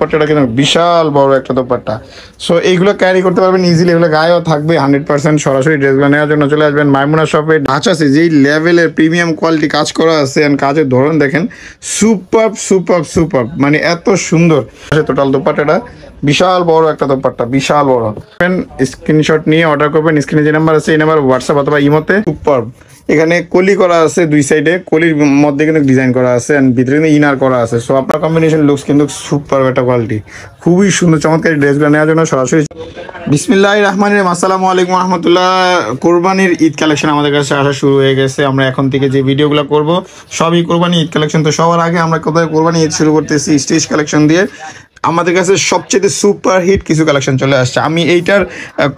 দোপাট্টাটা কিন্তু বিশাল বড় একটা দোপাট্টা সো এইগুলো ক্যারি করতে পারবেন ইজিলি এগুলো গায়েও থাকবে হান্ড্রেড পার্সেন্ট সরাসরি ড্রেসগুলো নেওয়ার জন্য চলে আসবেন মাইমুনা শপে আছে আচ্ছা, আচ্ছা, যেই লেভেলের প্রিমিয়াম কোয়ালিটি কাজ করা আছে অ্যান্ড কাজের ধরন দেখেন সুপার সুপার সুপার মানে এত সুন্দর টোটাল দোপাট্টাটা বিশাল বড় একটা দোপাট্টা বিশাল বড় স্ক্রিনশট নিয়ে অর্ডার করবেন স্ক্রিনে যে নাম্বার আছে এই নাম্বার হোয়াটসঅ্যাপ অথবা ইমোতে সুপার এখানে কলি করা আছে দুই সাইডে কলির মধ্যে কিন্তু ডিজাইন করা আছে অ্যান্ড ভিতরে কিন্তু ইনার করা আছে সো আপনার কম্বিনেশন লুকস কিন্তু সুপার একটা কোয়ালিটি খুবই সুন্দর চমৎকার ড্রেসগুলো নেওয়ার জন্য সরাসরি বিসমিল্লা রহমান আসসালামু আলাইকুম রহমতুল্লাহ কোরবানির ঈদ কালেকশন আমাদের কাছে আসা শুরু হয়ে গেছে আমরা এখন থেকে যে ভিডিওগুলো করব সবই কোরবানি ঈদ কালেকশন তো সবার আগে আমরা কোথায় কোরবানি ঈদ শুরু করতেছি স্টেজ কালেকশন দিয়ে আমাদের কাছে সবচেয়ে সুপার হিট কিছু কালেকশন চলে আসছে আমি এইটার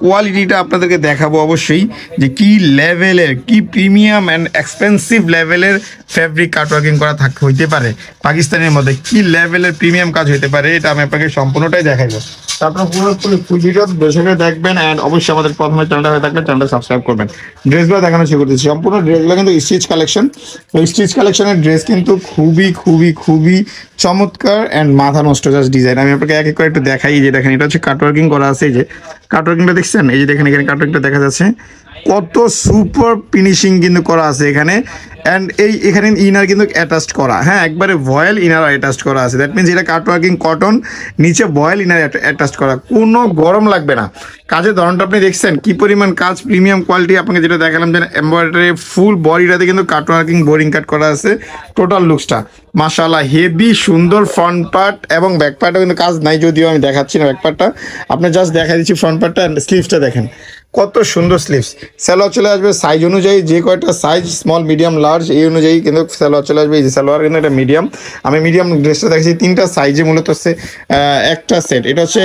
কোয়ালিটিটা আপনাদেরকে দেখাবো অবশ্যই যে কি লেভেলের কি প্রিমিয়াম অ্যান্ড এক্সপেন্সিভ লেভেলের ফ্যাব্রিক কাটওয়ার্কিং করা থাক হইতে পারে পাকিস্তানের মধ্যে কি লেভেলের প্রিমিয়াম কাজ হইতে পারে এটা আমি আপনাকে সম্পূর্ণটাই দেখাইবো আপনার পুরোপুরি পুঁজিটা বেসরে দেখবেন অ্যান্ড অবশ্যই আমাদের প্রথমে চ্যানেলটা হয়ে থাকলে চ্যানেলটা সাবস্ক্রাইব করবেন ড্রেসগুলো দেখানো শুরু করতেছি সম্পূর্ণ ড্রেসগুলো কিন্তু স্টিচ কালেকশন স্টিচ কালেকশনের ড্রেস কিন্তু খুবই খুবই খুবই চমৎকার অ্যান্ড মাথা নষ্ট জাস্ট ডিজাইন আমি আপনাকে এক এক করে একটু দেখাই যে দেখেন এটা হচ্ছে কাটওয়ার্কিং করা আছে এই যে কাটওয়ার্কিংটা দেখছেন এই যে দেখেন এখানে কাটওয়ার্কিংটা দেখা যাচ্ছে কত সুপার ফিনিশিং কিন্তু করা আছে এখানে অ্যান্ড এই এখানে ইনার কিন্তু অ্যাটাচ করা হ্যাঁ একবারে ভয়েল ইনার অ্যাটাচ করা আছে দ্যাট মিনস এটা কাটওয়ার্কিং কটন নিচে ভয়েল ইনার অ্যাটাচ করা কোনো গরম লাগবে না কাজের ধরনটা আপনি দেখছেন কী পরিমাণ কাজ প্রিমিয়াম কোয়ালিটি আপনাকে যেটা দেখালাম যে এম্ব্রয়ডারি ফুল বডিটাতে কিন্তু কাটওয়ার্কিং বোরিং কাট করা আছে টোটাল লুকসটা মাশাল্লাহ হেভি সুন্দর ফ্রন্ট পার্ট এবং ব্যাক পার্টও কিন্তু কাজ নাই যদিও আমি দেখাচ্ছি না ব্যাক পার্টটা আপনি জাস্ট দেখা দিচ্ছি ফ্রন্ট পার্টটা স্লিভসটা দেখেন কত সুন্দর স্লিভস স্যালোয়ার চলে আসবে সাইজ অনুযায়ী যে কয়েকটা সাইজ স্মল মিডিয়াম লার্জ এই অনুযায়ী কিন্তু স্যালোয়ার চলে আসবে এই যে স্যালোয়ার কিন্তু এটা মিডিয়াম আমি মিডিয়াম ড্রেসটা দেখেছি তিনটা সাইজে মূলত হচ্ছে একটা সেট এটা হচ্ছে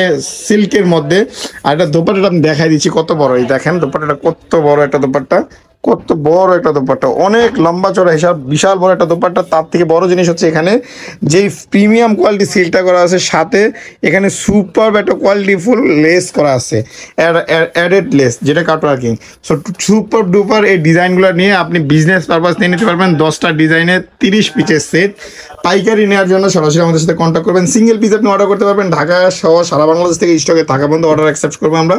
সিল্কের মধ্যে আর এটা দোপাটাটা আমি দেখাই দিচ্ছি কত বড় এই দেখেন দোপাটাটা কত বড় একটা দোপাট্টা কত বড় একটা দোপাট্টা অনেক লম্বা চড়া হিসাব বিশাল বড় একটা দোপাট্টা তার থেকে বড় জিনিস হচ্ছে এখানে যেই প্রিমিয়াম কোয়ালিটি সিলটা করা আছে সাথে এখানে সুপার একটা ফুল লেস করা আছে অ্যাডেড লেস যেটা কাটওয়ার্কিং সো সুপার ডুপার এই ডিজাইনগুলো নিয়ে আপনি বিজনেস পারপাস নিয়ে নিতে পারবেন দশটা ডিজাইনের তিরিশ পিচের সেট পাইকারি নেওয়ার জন্য সরাসরি আমাদের সাথে কন্ট্যাক্ট করবেন সিঙ্গেল পিস আপনি অর্ডার করতে পারবেন ঢাকা সহ সারা বাংলাদেশ থেকে স্টকে থাকা পর্যন্ত অর্ডার অ্যাকসেপ্ট করবো আমরা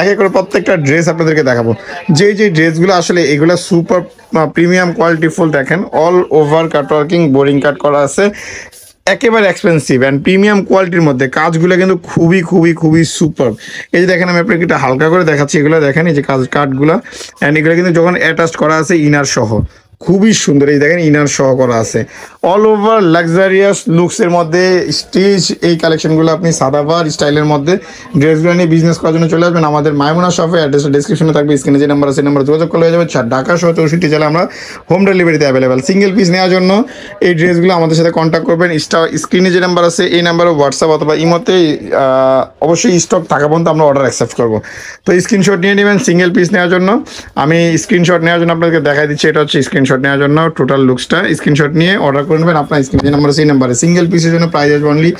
এক এক করে প্রত্যেকটা ড্রেস আপনাদেরকে দেখাবো যে যে ড্রেসগুলো আসলে এগুলো সুপার প্রিমিয়াম কোয়ালিটি ফুল দেখেন all over cut working boring cut করা আছে একেবারে এক্সপেন্সিভ অ্যান্ড প্রিমিয়াম কোয়ালিটির মধ্যে কাজগুলো কিন্তু খুবই খুবই খুবই সুপার এই যে দেখেন আমি আপনাকে একটা হালকা করে দেখাচ্ছি এগুলো দেখেন এই যে কাজ কাঠগুলো অ্যান্ড এগুলো কিন্তু যখন অ্যাটাচ করা আছে ইনার সহ খুবই সুন্দর এই দেখেন ইনার সহ করা আছে অল ওভার লাক্সারিয়াস লুকসের মধ্যে স্টিচ এই কালেকশনগুলো আপনি সাদাবার স্টাইলের মধ্যে ড্রেসগুলো নিয়ে বিজনেস করার জন্য চলে আসবেন আমাদের মায়মুনা শপে অ্যাড্রেস ডিসক্রিপশনে থাকবে স্ক্রিনে যে নাম্বার আছে নাম্বার যোগাযোগ করলে যাবে ঢাকা সহ চৌষট্টি জেলা আমরা হোম ডেলিভারিতে অ্যাভেলেবেল সিঙ্গেল পিস নেওয়ার জন্য এই ড্রেসগুলো আমাদের সাথে কন্ট্যাক্ট করবেন স্ক্রিনে যে নাম্বার আছে এই নাম্বারে হোয়াটসঅ্যাপ অথবা ইমতে অবশ্যই স্টক থাকা পর্যন্ত আমরা অর্ডার অ্যাকসেপ্ট করবো তো স্ক্রিনশট নিয়ে নেবেন সিঙ্গেল পিস নেওয়ার জন্য আমি স্ক্রিনশট নেওয়ার জন্য আপনাদেরকে দেখাই দিচ্ছি এটা হচ্ছে স্ক্রিন স্ক্রিনশট নেওয়ার জন্য টোটাল লুকসটা স্ক্রিনশট নিয়ে অর্ডার করে নেবেন আপনার স্ক্রিন যে নাম্বার সেই নাম্বারে সিঙ্গেল পিসের জন্য প্রাইস আসবে অনলি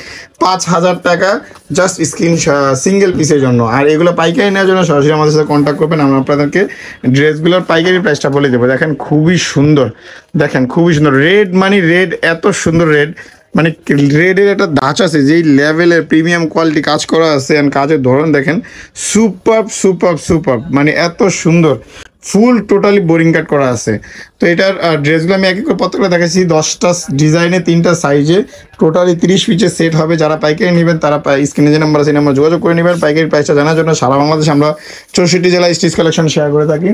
পাঁচ হাজার টাকা জাস্ট স্ক্রিন সিঙ্গেল পিসের জন্য আর এগুলো পাইকারি নেওয়ার জন্য সরাসরি আমাদের সাথে কন্ট্যাক্ট করবেন আমরা আপনাদেরকে ড্রেসগুলোর পাইকারি প্রাইসটা বলে দেবো দেখেন খুবই সুন্দর দেখেন খুবই সুন্দর রেড মানে রেড এত সুন্দর রেড মানে রেডের একটা ধাঁচ আছে যেই লেভেলের প্রিমিয়াম কোয়ালিটি কাজ করা আছে অ্যান্ড কাজের ধরন দেখেন সুপার সুপার সুপার মানে এত সুন্দর ফুল টোটালি বোরিং কাট করা আছে তো এটার ড্রেসগুলো আমি এক এক করে পত্রিকা দেখাচ্ছি দশটা ডিজাইনে তিনটা সাইজে টোটালি তিরিশ পিচের সেট হবে যারা পাইকারি নেবেন তারা স্ক্রিনে যে নাম্বার আছে নাম্বার যোগাযোগ করে নেবেন পাইকারি প্রাইসটা জানার জন্য সারা বাংলাদেশে আমরা চৌষট্টি জেলায় স্টিচ কালেকশন শেয়ার করে থাকি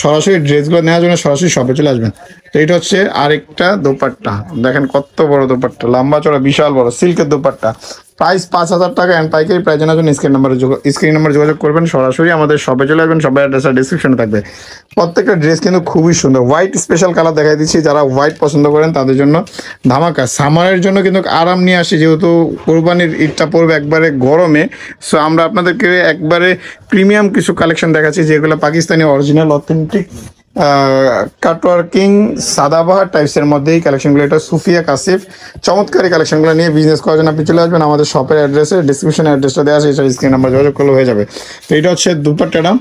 সরাসরি ড্রেসগুলো নেওয়ার জন্য সরাসরি শপে চলে আসবেন তো এটা হচ্ছে আরেকটা দোপাট্টা দেখেন কত বড় দোপাট্টা লম্বা চড়া বিশাল বড় সিল্কের দোপাট্টা প্রাইস পাঁচ হাজার টাকা অ্যান্ড পাইকারি প্রায় জানার জন্য স্ক্রিন নাম্বার স্ক্রিন নাম্বার যোগাযোগ করবেন সরাসরি আমাদের সবাই চলে আসবেন সবাই অ্যাড্রেস ডিসক্রিপশনে থাকবে প্রত্যেকটা ড্রেস কিন্তু খুবই সুন্দর হোয়াইট স্পেশাল কালার দেখাই দিচ্ছি যারা হোয়াইট পছন্দ করেন তাদের জন্য ধামাকা সামারের জন্য কিন্তু আরাম নিয়ে আসি যেহেতু কোরবানির ঈদটা পড়বে একবারে গরমে সো আমরা আপনাদেরকে একবারে প্রিমিয়াম কিছু কালেকশন দেখাচ্ছি যেগুলো পাকিস্তানি অরিজিনাল অথেন্টিক কাটওয়ার্কিং সাদাবাহার টাইপসের মধ্যেই কালেকশনগুলো এটা সুফিয়া কাসিফ চমৎকারী কালেকশনগুলো নিয়ে বিজনেস করার জন্য আপনি চলে আসবেন আমাদের শপের অ্যাড্রেসে ডিসক্রিপশন অ্যাড্রেসটা দেওয়া আছে এসব স্ক্রিন নাম্বার যোগাযোগ করলে হয়ে যাবে তো এটা হচ্ছে দুপাট্টাটা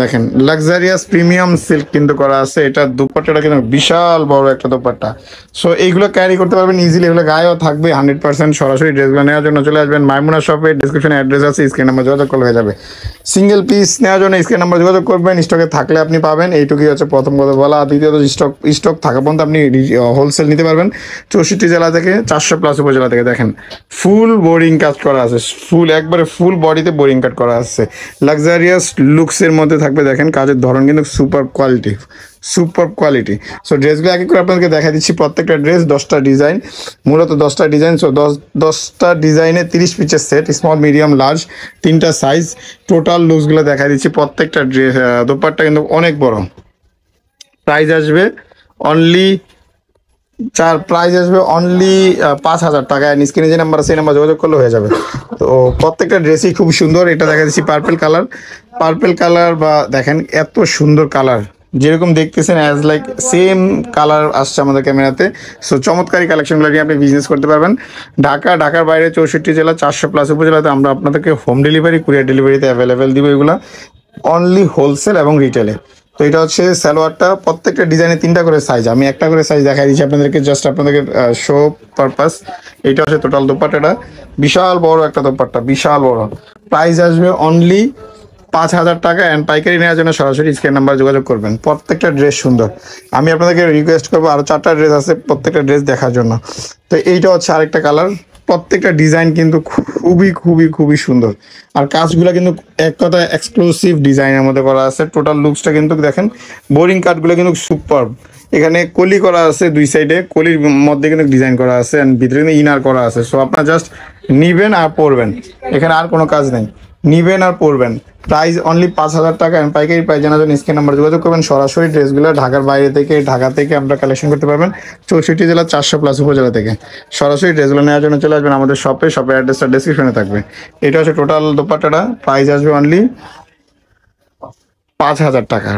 দেখেন লাক্সারিয়াস প্রিমিয়াম সিল্ক কিন্তু করা আছে এটা দুপাট্টাটা কিন্তু বিশাল বড় একটা দুপাট্টা সো এইগুলো ক্যারি করতে পারবেন ইজিলি এগুলো গায়েও থাকবে হান্ড্রেড পার্সেন্ট সরাসরি ড্রেসগুলো নেওয়ার জন্য চলে আসবেন মাইমুনা শপে ডিসক্রিপশনে অ্যাড্রেস আছে স্ক্রিন নাম্বার যোগাযোগ করলে হয়ে যাবে সিঙ্গেল পিস নেওয়ার জন্য স্ক্রিন নাম্বার যোগাযোগ করবেন স্টকে থাকলে আপনি পাবেন এইটুকুই হচ্ছে প্রথম কথা বলা দ্বিতীয়ত স্টক স্টক থাকা পর্যন্ত আপনি হোলসেল নিতে পারবেন চৌষট্টি জেলা থেকে চারশো প্লাস উপজেলা থেকে দেখেন ফুল বোরিং কাজ করা আছে ফুল একবারে ফুল বডিতে বোরিং কাট করা আছে লাক্সারিয়াস লুকসের মধ্যে থাকবে দেখেন কাজের ধরন কিন্তু super quality super quality so ড্রেসগুলো এক এক করে আপনাদেরকে দেখা দিচ্ছি প্রত্যেকটা ড্রেস দশটা ডিজাইন মূলত দশটা ডিজাইন সো দশ দশটা ডিজাইনে তিরিশ পিচের সেট স্মল মিডিয়াম লার্জ তিনটা সাইজ টোটাল লুকসগুলো দেখা দিচ্ছি প্রত্যেকটা ড্রেস দোপারটা কিন্তু অনেক বড় প্রাইজ আসবে অনলি চার প্রাইস আসবে অনলি পাঁচ হাজার টাকা অ্যান্ড স্ক্রিনে যে নাম্বার সেই নাম্বার যোগাযোগ করলে হয়ে যাবে তো প্রত্যেকটা ড্রেসই খুব সুন্দর এটা দেখা যাচ্ছে পার্পেল কালার পার্পেল কালার বা দেখেন এত সুন্দর কালার যেরকম দেখতেছেন অ্যাজ লাইক সেম কালার আসছে আমাদের ক্যামেরাতে সো চমৎকারী কালেকশনগুলো নিয়ে আপনি বিজনেস করতে পারবেন ঢাকা ঢাকার বাইরে চৌষট্টি জেলা চারশো প্লাস উপজেলাতে আমরা আপনাদেরকে হোম ডেলিভারি কুরিয়ার ডেলিভারিতে অ্যাভেলেবেল দিব এগুলো অনলি হোলসেল এবং রিটেলে তো এটা হচ্ছে সালোয়ারটা প্রত্যেকটা ডিজাইনে তিনটা করে সাইজ আমি একটা করে সাইজ দেখাই দিচ্ছি আপনাদেরকে জাস্ট আপনাদেরকে শো পারপাস এটা হচ্ছে টোটাল দোপাট্টাটা বিশাল বড় একটা দোপাট্টা বিশাল বড় প্রাইস আসবে অনলি পাঁচ হাজার টাকা অ্যান্ড পাইকারি নেওয়ার জন্য সরাসরি স্ক্রিন নাম্বার যোগাযোগ করবেন প্রত্যেকটা ড্রেস সুন্দর আমি আপনাদেরকে রিকোয়েস্ট করবো আরও চারটা ড্রেস আছে প্রত্যেকটা ড্রেস দেখার জন্য তো এইটা হচ্ছে আরেকটা কালার প্রত্যেকটা ডিজাইন কিন্তু খুবই খুবই খুবই সুন্দর আর কাজগুলো কিন্তু এক কথা এক্সক্লুসিভ ডিজাইনের মধ্যে করা আছে টোটাল লুকসটা কিন্তু দেখেন বোরিং কাঠগুলো কিন্তু সুপার এখানে কলি করা আছে দুই সাইডে কলির মধ্যে কিন্তু ডিজাইন করা আছে অ্যান্ড ভিতরে কিন্তু ইনার করা আছে সো আপনার জাস্ট নিবেন আর পরবেন এখানে আর কোনো কাজ নেই নিবেন আর পরবেন প্রাইস অনলি পাঁচ হাজার টাকা এম পাইকারি প্রাইস জানার জন্য স্ক্রিন নাম্বার যোগাযোগ করবেন সরাসরি ড্রেসগুলো ঢাকার বাইরে থেকে ঢাকা থেকে আমরা কালেকশন করতে পারবেন চৌষট্টি জেলা চারশো প্লাস উপজেলা থেকে সরাসরি ড্রেসগুলো নেওয়ার জন্য চলে আসবেন আমাদের শপে শপের অ্যাড্রেসটা ডিসক্রিপশনে থাকবে এটা হচ্ছে টোটাল দোপাট্টাটা প্রাইস আসবে অনলি পাঁচ হাজার টাকা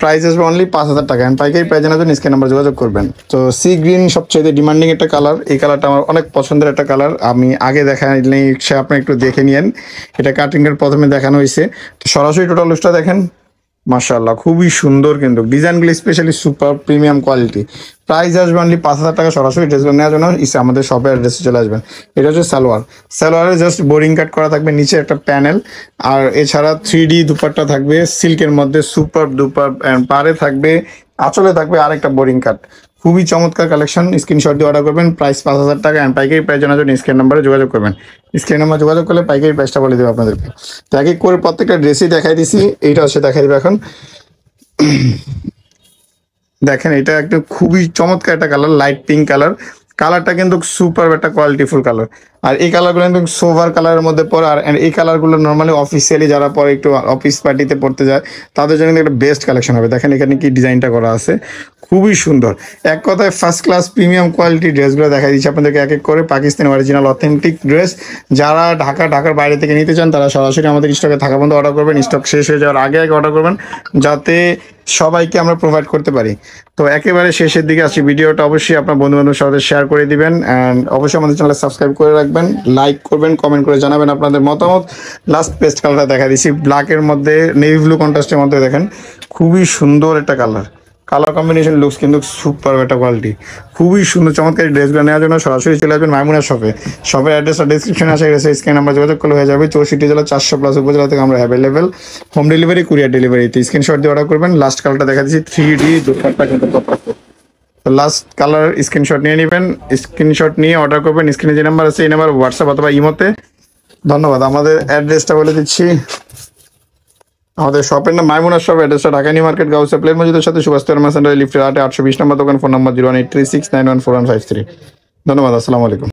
প্রাইস আসবে অনলি পাঁচ হাজার টাকা অ্যান্ড পাইকারি প্রাইজ জানার জন্য স্ক্রিন নাম্বার যোগাযোগ করবেন তো সি গ্রিন সবচেয়ে ডিমান্ডিং একটা কালার এই কালারটা আমার অনেক পছন্দের একটা কালার আমি আগে দেখা নিলে সে আপনি একটু দেখে নিয়েন এটা কাটিংয়ের প্রথমে দেখানো হয়েছে সরাসরি টোটাল লুজটা দেখেন মাসাল্লাহ খুবই সুন্দর কিন্তু ডিজাইনগুলো specially super premium quality price আসবে অনলি পাঁচ হাজার টাকা সরাসরি ড্রেসগুলো নেওয়ার জন্য ইসে আমাদের শপে ড্রেসে চলে আসবেন এটা হচ্ছে সালোয়ার সালোয়ারে জাস্ট বোরিং কাট করা থাকবে নিচে একটা প্যানেল আর এছাড়া থ্রি ডি দুপাট্টা থাকবে সিল্কের মধ্যে সুপার দুপার পারে থাকবে আঁচলে থাকবে আর একটা বোরিং কাট খুবই চমৎকার কালেকশন স্ক্রিনশট দিয়ে অর্ডার করবেন প্রাইস পাঁচ হাজার টাকা অ্যান্ড পাইকারি প্রাইস জানার জন্য স্ক্রিন নাম্বারে যোগাযোগ করবেন স্ক্রিন নাম্বার যোগাযোগ করলে পাইকারি প্রাইসটা বলে দেবো আপনাদেরকে তো এক করে প্রত্যেকটা ড্রেসই দেখাই দিছি এইটা হচ্ছে দেখাই দেবো এখন দেখেন এটা একটা খুবই চমৎকার একটা কালার লাইট পিঙ্ক কালার কালারটা কিন্তু সুপার একটা কোয়ালিটিফুল কালার আর এই কালারগুলো কিন্তু সোভার কালারের মধ্যে পরে আর এই কালারগুলো নর্মালি অফিসিয়ালি যারা পরে একটু অফিস পার্টিতে পড়তে যায় তাদের জন্য কিন্তু একটা বেস্ট কালেকশন হবে দেখেন এখানে কি ডিজাইনটা করা আছে খুবই সুন্দর এক কথায় ফার্স্ট ক্লাস প্রিমিয়াম কোয়ালিটি ড্রেসগুলো দেখা দিচ্ছে আপনাদেরকে এক এক করে পাকিস্তানি অরিজিনাল অথেন্টিক ড্রেস যারা ঢাকা ঢাকার বাইরে থেকে নিতে চান তারা সরাসরি আমাদের স্টকে থাকা বন্ধু অর্ডার করবেন স্টক শেষ হয়ে যাওয়ার আগে আগে অর্ডার করবেন যাতে সবাইকে আমরা প্রোভাইড করতে পারি তো একেবারে শেষের দিকে আসছি ভিডিওটা অবশ্যই আপনার বন্ধু বান্ধব সাথে শেয়ার করে দিবেন অ্যান্ড অবশ্যই আমাদের চ্যানেল সাবস্ক্রাইব করে রাখবেন লাইক করবেন কমেন্ট করে জানাবেন আপনাদের মতামত লাস্ট পেস্ট কালারটা দেখা দিচ্ছি ব্ল্যাকের মধ্যে নেভি ব্লু কন্ট্রাস্টের মধ্যে দেখেন খুবই সুন্দর একটা কালার কালার কম্বিনেশন লুকস কিন্তু সুপার একটা কোয়ালিটি খুবই সুন্দর চমৎকার ড্রেসগুলো নেওয়ার জন্য সরাসরি চলে আসবেন মাইমুনা শপে শপের অ্যাড্রেস আর ডিসক্রিপশনে আসে গেছে স্ক্রিন নাম্বার যোগাযোগ করলে হয়ে যাবে চৌষট্টি জেলা চারশো প্লাস উপজেলা থেকে আমরা অ্যাভেলেবেল হোম ডেলিভারি কুরিয়ার ডেলিভারিতে স্ক্রিনশট দিয়ে অর্ডার করবেন লাস্ট কালারটা দেখা দিচ্ছি three D last colour screenshot নিয়ে নেবেন স্ক্রিনশট নিয়ে অর্ডার করবেন স্ক্রিনে যে নাম্বার আছে এই নাম্বার হোয়াটসঅ্যাপ অথবা ইমোতে ধন্যবাদ আমাদের অ্যাড্রেসটা বলে দিচ্ছি আমাদের শপের নাম মাইমুনা শপ অ্যাড্রেসটা ঢাকা নিউ মার্কেট গাউসে প্লেন মসজিদের সাথে সুভাষ তেরমা সেন্টার লিফটের আটে আটশো বিশ নম্বর দোকান phone number zero one eight three six nine one four one five three ধন্যবাদ আসসালামু আলাইকুম